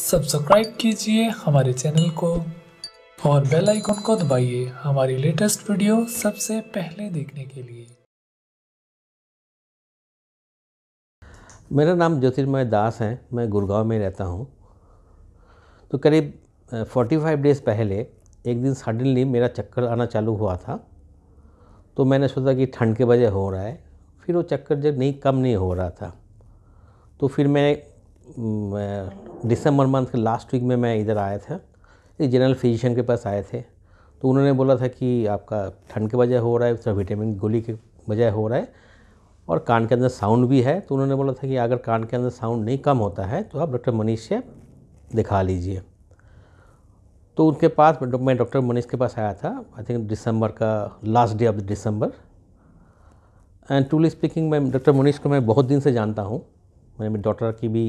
subscribe कीजिए हमारे channel को और बेल आइकन को दबाइए हमारी लेटेस्ट वीडियो सबसे पहले देखने के लिए मेरा नाम ज्योतिर्मय दास है मैं गुड़गांव में रहता हूँ तो करीब 45 डेज़ पहले एक दिन सडनली मेरा चक्कर आना चालू हुआ था तो मैंने सोचा कि ठंड के वजह हो रहा है फिर वो चक्कर जब नहीं कम नहीं हो रहा था तो फिर मैं दिसंबर मंथ के लास्ट वीक में मैं इधर आया था एक जनरल फिजिशियन के पास आए थे तो उन्होंने बोला था कि आपका ठंड के वजह हो रहा है उसका विटामिन गोली के वजह हो रहा है और कान के अंदर साउंड भी है तो उन्होंने बोला था कि अगर कान के अंदर साउंड नहीं कम होता है तो आप डॉक्टर मनीष से दिखा लीजिए तो उनके पास मैं डॉक्टर मनीष के पास आया था आई थिंक दिसंबर का last day of December and truly speaking मैं डॉक्टर मनीष को मैं बहुत दिन से जानता हूँ मैंने मेरी डॉटर की भी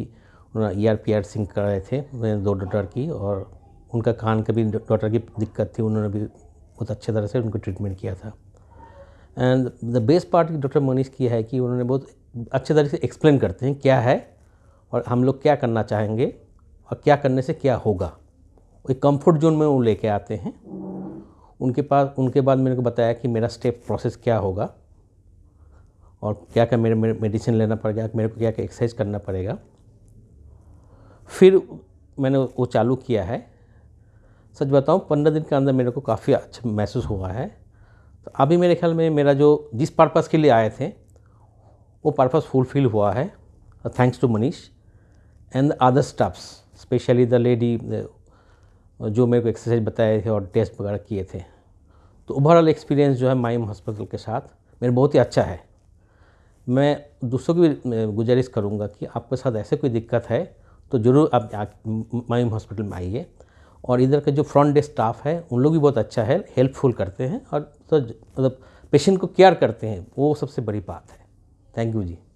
आर पी आर सिंह कराए थे मेरे दो डॉक्टर की और उनका कान का भी डॉक्टर की दिक्कत थी उन्होंने भी बहुत अच्छे तरह से उनको ट्रीटमेंट किया था and the best part doctor Manish की है कि उन्होंने बहुत अच्छे तरीके से एक्सप्लेन करते हैं क्या है और हम लोग क्या करना चाहेंगे और क्या करने से क्या होगा एक कंफर्ट जोन में वो लेके आते हैं उनके पास उनके बाद मेरे को बताया कि मेरा स्टेप प्रोसेस क्या होगा और क्या क्या मेरे मेडिसिन लेना पड़ेगा मेरे को क्या क्या एक्सरसाइज करना पड़ेगा फिर मैंने वो चालू किया है सच बताऊँ पंद्रह दिन के अंदर मेरे को काफ़ी अच्छा महसूस हुआ है तो अभी मेरे ख्याल में मेरा जो जिस पर्पज़ के लिए आए थे वो पर्पज़ फुलफिल हुआ है thanks to Manish and other staffs specially the lady जो मेरे को एक्सरसाइज बताए थे और टेस्ट वगैरह किए थे तो ओवरऑल एक्सपीरियंस जो है माइम हॉस्पिटल के साथ मेरा बहुत ही अच्छा है मैं दूसरों की भी गुजारिश करूँगा कि आपके साथ ऐसे कोई दिक्कत है तो ज़रूर आप मायूम हॉस्पिटल में आइए और इधर का जो फ्रंट डेस्क स्टाफ है उन लोग भी बहुत अच्छा है हेल्पफुल करते हैं और मतलब पेशेंट को केयर करते हैं वो सबसे बड़ी बात है थैंक यू जी